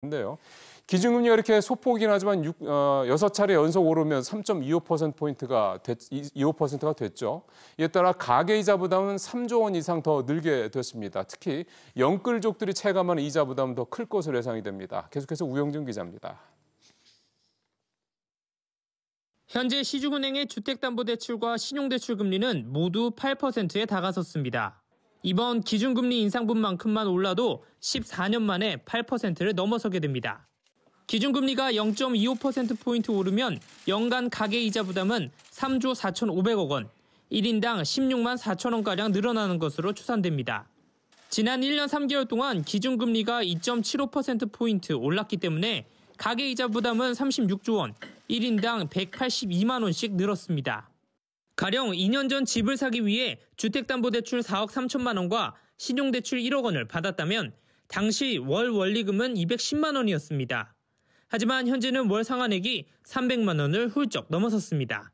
근데요. 기준금리가 이렇게 소폭이긴 하지만 6, 어, 6차례 연속 오르면 3.25%포인트가 25%가 됐죠. 이에 따라 가계이자 부담은 3조 원 이상 더 늘게 됐습니다. 특히 영끌족들이 체감하는 이자 부담 은더클 것으로 예상이 됩니다. 계속해서 우영준 기자입니다. 현재 시중은행의 주택담보대출과 신용대출 금리는 모두 8%에 다가섰습니다. 이번 기준금리 인상분만큼만 올라도 14년 만에 8%를 넘어서게 됩니다. 기준금리가 0.25%포인트 오르면 연간 가계이자 부담은 3조 4,500억 원, 1인당 16만 4천 원가량 늘어나는 것으로 추산됩니다. 지난 1년 3개월 동안 기준금리가 2.75%포인트 올랐기 때문에 가계이자 부담은 36조 원, 1인당 182만 원씩 늘었습니다. 가령 2년 전 집을 사기 위해 주택담보대출 4억 3천만 원과 신용대출 1억 원을 받았다면 당시 월 원리금은 210만 원이었습니다. 하지만 현재는 월 상환액이 300만 원을 훌쩍 넘어섰습니다.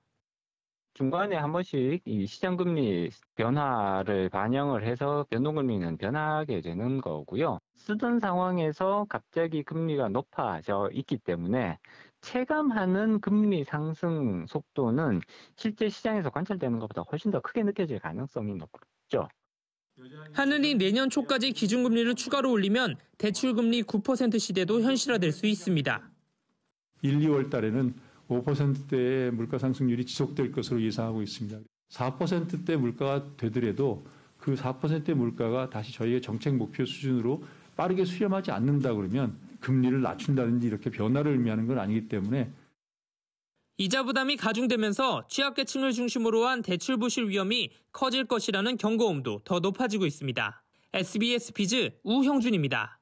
중간에 한 번씩 이 시장금리 변화를 반영을 해서 변동금리는 변하게 화 되는 거고요. 쓰던 상황에서 갑자기 금리가 높아져 있기 때문에 체감하는 금리 상승 속도는 실제 시장에서 관찰되는 것보다 훨씬 더 크게 느껴질 가능성이 높죠. 하늘이 내년 초까지 기준금리를 추가로 올리면 대출금리 9% 시대도 현실화될 수 있습니다. 1, 2월 달에는 5%대의 물가 상승률이 지속될 것으로 예상하고 있습니다. 4%대 물가가 되더라도 그 4%대 물가가 다시 저희의 정책 목표 수준으로 빠르게 수렴하지 않는다 그러면 금리를 낮춘다든지 이렇게 변화를 의미하는 건 아니기 때문에 이자 부담이 가중되면서 취약계층을 중심으로 한 대출 부실 위험이 커질 것이라는 경고음도 더 높아지고 있습니다. SBS 비즈 우형준입니다.